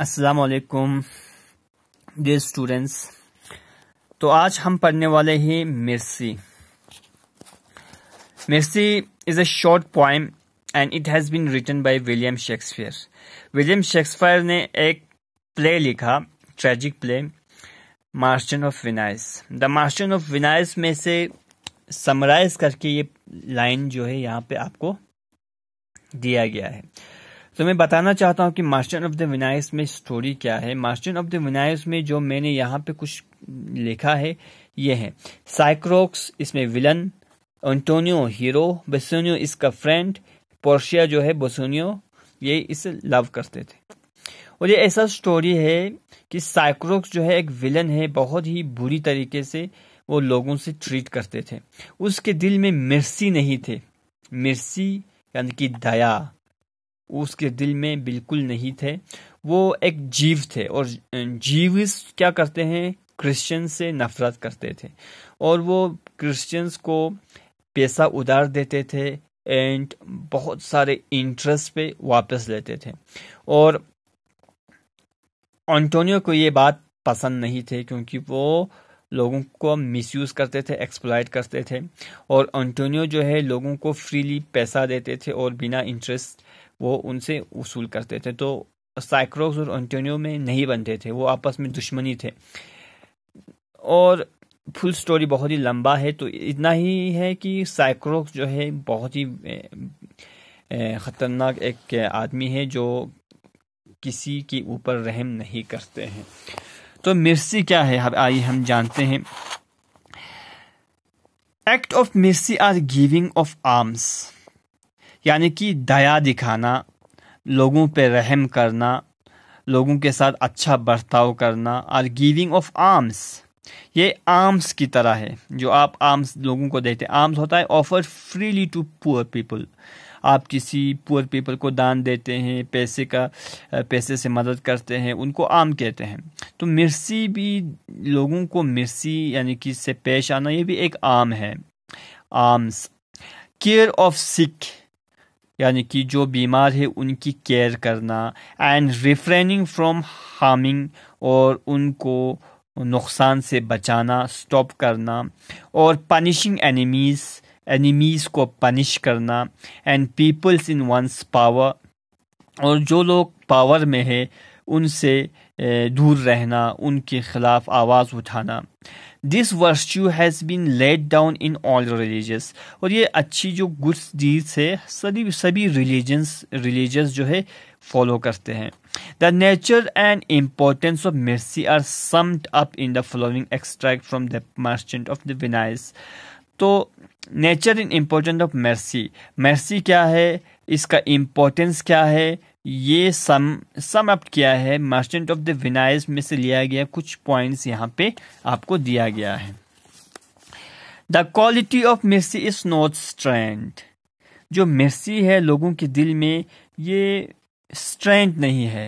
अस्सलाम वालेकुम स्टूडेंट्स तो आज हम पढ़ने वाले हैं mercy mercy is a short poem and it has been written by William Shakespeare William Shakespeare ने एक प्ले लिखा tragic play merchant of Venice the merchant of Venice में से समराइज करके ये लाइन जो है यहाँ पे आपको दिया गया है तो मैं बताना चाहता हूँ कि मास्टर ऑफ द विनायस में स्टोरी क्या है मास्टर ऑफ द विनायस में जो मैंने यहाँ पे कुछ लिखा है ये है साइक्रोक्स इसमें विलन एंटोनियो हीरो बेसोनियो इसका फ्रेंड पोर्शिया जो है बोसोनियो ये इसे लव करते थे और ये ऐसा स्टोरी है कि साइक्रोक्स जो है एक विलन है बहुत ही बुरी तरीके से वो लोगों से ट्रीट करते थे उसके दिल में मिर्सी नहीं थे मिर्सी यानी कि दया उसके दिल में बिल्कुल नहीं थे वो एक जीव थे और जीव क्या करते हैं क्रिश्चियन से नफरत करते थे और वो क्रिश्चियंस को पैसा उधार देते थे एंड बहुत सारे इंटरेस्ट पे वापस लेते थे और एंटोनियो को ये बात पसंद नहीं थे क्योंकि वो लोगों को मिसयूज़ करते थे एक्सप्लाइट करते थे और एंटोनियो जो है लोगों को फ्रीली पैसा देते थे और बिना इंटरेस्ट वो उनसे वसूल करते थे तो साइक्रोक्स और एंटोनियो में नहीं बनते थे वो आपस में दुश्मनी थे और फुल स्टोरी बहुत ही लंबा है तो इतना ही है कि साइक्रोक्स जो है बहुत ही ख़तरनाक एक आदमी है जो किसी के ऊपर रहम नहीं करते हैं तो मिर्सी क्या है आइए हम जानते हैं act of mercy or giving of alms यानी कि दया दिखाना लोगों पर रहम करना लोगों के साथ अच्छा बर्ताव करना और गिविंग ऑफ आर्म्स ये आर्म्स की तरह है जो आप आर्म्स लोगों को देते हैं आर्म्स होता है offer freely to poor people आप किसी पुअर पीपल को दान देते हैं पैसे का पैसे से मदद करते हैं उनको आम कहते हैं तो मिर्सी भी लोगों को मिर्सी यानी कि से पेश आना ये भी एक आम है आर्म्स केयर ऑफ सिख यानी कि जो बीमार है उनकी केयर करना एंड रिफ्रेनिंग फ्रॉम हार्मिंग और उनको नुकसान से बचाना स्टॉप करना और पनिशिंग एनिमीज़ एनिमीज़ को पनिश करना and peoples in one's power और जो लोग पावर में है उनसे दूर रहना उनके खिलाफ आवाज़ उठाना this virtue has been laid down in all religious और ये अच्छी जो गुड्स डीज है सभी सभी रिलीजन्स रिलीजस जो है फॉलो करते हैं the nature and importance of mercy are summed up in the following extract from the merchant of the Venice तो nature in important of mercy mercy क्या है इसका इम्पोर्टेंस क्या है ये सम सम अप किया है मर्चेंट ऑफ द विनाइज में से लिया गया कुछ पॉइंट्स यहाँ पे आपको दिया गया है the quality of mercy is not strength जो मिर्सी है लोगों के दिल में ये स्ट्रेंथ नहीं है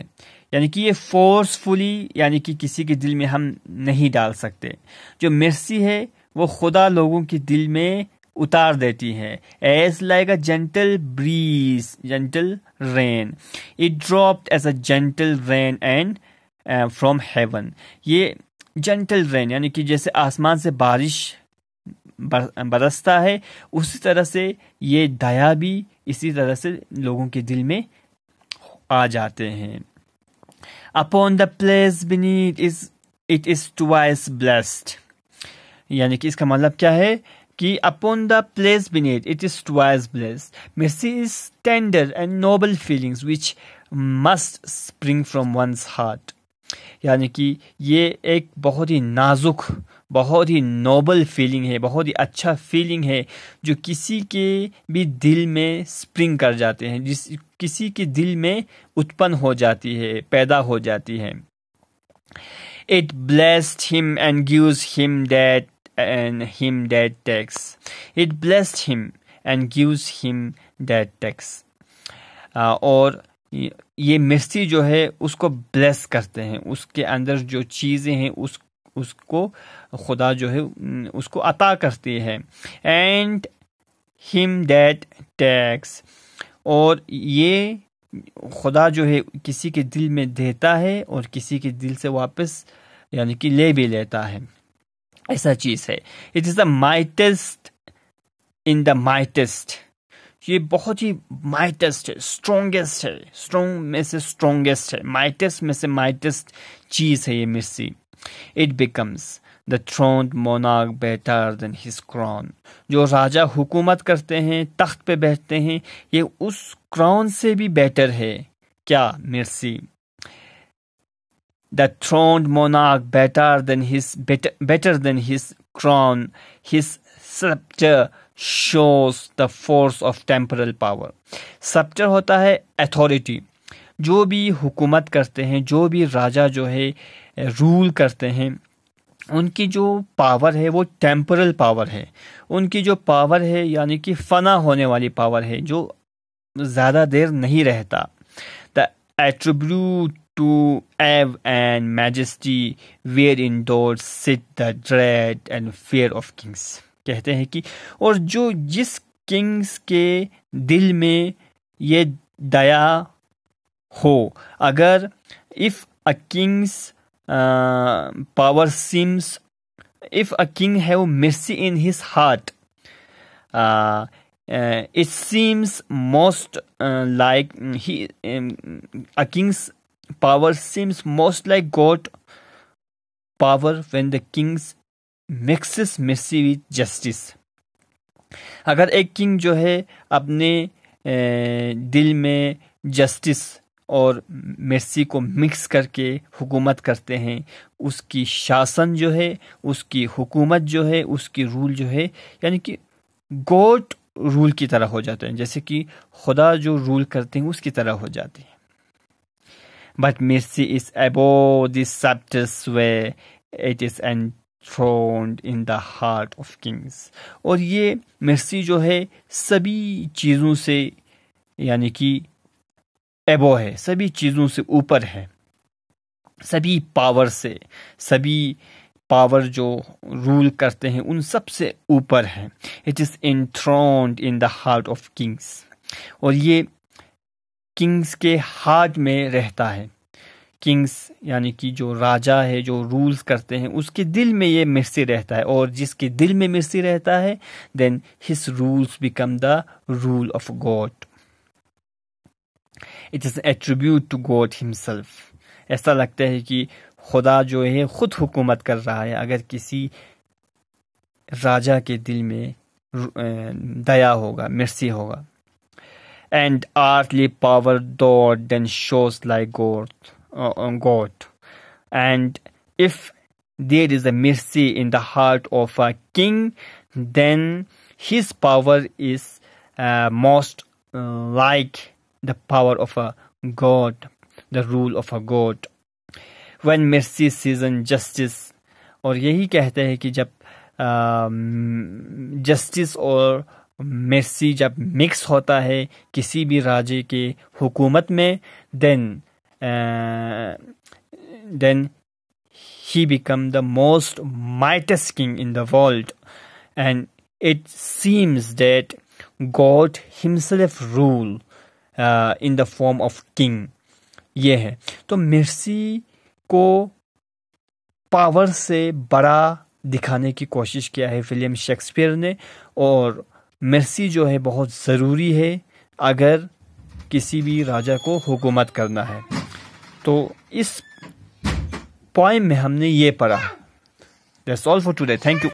यानी कि ये फोर्सफुली यानी कि किसी के दिल में हम नहीं डाल सकते जो मिर्सी है वो खुदा लोगों के दिल में उतार देती है as like a gentle breeze gentle rain it dropped as a gentle rain and from heaven ये जेंटल रेन यानी कि जैसे आसमान से बारिश बरसता है उसी तरह से ये दया भी इसी तरह से लोगों के दिल में आ जाते हैं upon the place beneath is it is twice blessed यानी कि इसका मतलब क्या है कि upon the place beneath it is twice bless mercy is tender and noble feelings which must spring from one's heart यानी कि ये एक बहुत ही नाजुक बहुत ही नोबल फीलिंग है बहुत ही अच्छा फीलिंग है जो किसी के भी दिल में स्प्रिंग कर जाते हैं जिस किसी के दिल में उत्पन्न हो जाती है पैदा हो जाती है it blessed him and gives him that and him that text. It blessed him and gives him that text. Uh, और ये मिर्सी जो है उसको ब्लेस करते हैं उसके अंदर जो चीज़ें हैं उस उसको खुदा जो है उसको अता करती है एंड हिम दैट टैक्स और ये खुदा जो है किसी के दिल में देता है और किसी के दिल से वापस यानी कि ले भी लेता है ऐसा चीज है it is the mightiest in the mightiest ये बहुत ही माइटेस्ट है स्ट्रोंगेस्ट है स्ट्रोंग में से स्ट्रोंगेस्ट है माइटेस्ट में से माइटेस्ट चीज है ये mercy it becomes the throne मोनाक बेटर देन हिज क्रॉन जो राजा हुकूमत करते हैं तख्त पे बैठते हैं ये उस क्रॉन से भी बेटर है क्या मिर्सी the throned monarch better than his better, better than his crown his scepter shows the force of temporal power scepter hota hai authority जो भी हुकूमत करते हैं जो भी राजा जो है रूल करते हैं उनकी जो पावर है वो टेम्परल पावर है उनकी जो पावर है यानी कि फना होने वाली पावर है जो ज़्यादा देर नहीं रहता the attribute to awe and majesty where indoors sit the dread and fear of kings कहते हैं कि और जो जिस किंग्स के दिल में ये दया हो अगर if a king's power seems if a king have mercy in his heart it seems most like he a king's power seems most like God power when the king mixes mercy with justice. अगर एक king जो है अपने दिल में justice और mercy को mix करके हुकूमत करते हैं उसकी शासन जो है उसकी हुकूमत जो है उसकी रूल जो है यानी कि गॉड रूल की तरह हो जाते हैं जैसे कि खुदा जो रूल करते हैं उसकी तरह हो जाते हैं but mercy is above this substance where it is enthroned in the heart of kings और ये mercy जो है सभी चीज़ों से यानी कि एबो है सभी चीज़ों से ऊपर है सभी पावर से सभी पावर जो रूल करते हैं उन सब से ऊपर है it is in in the heart of kings और ये किंग्स के हाथ में रहता है किंग्स यानी कि जो राजा है जो रूल्स करते हैं उसके दिल में ये मिर्सी रहता है और जिसके दिल में मिर्सी रहता है then his rules become the rule of God it is attribute to God himself ऐसा लगता है कि खुदा जो है खुद हुकूमत कर रहा है अगर किसी राजा के दिल में दया होगा मिर्सी होगा and earthly power door than shows like God. Uh, um, God. And if there is a mercy in the heart of a king, then his power is uh, most uh, like the power of a God, the rule of a God. When mercy sees injustice, or यही कहते हैं कि जब justice um, और मिर्सी जब mix होता है किसी भी राज्य के हुकूमत में then then he become the most mightiest king in the world and it seems that God himself rule in the form of king ये है तो मिर्सी को पावर से बड़ा दिखाने की कोशिश किया है विलियम शेक्सपियर ने और मर्सी जो है बहुत ज़रूरी है अगर किसी भी राजा को हुकूमत करना है तो इस पॉइंट में हमने ये पढ़ा that's all for today thank you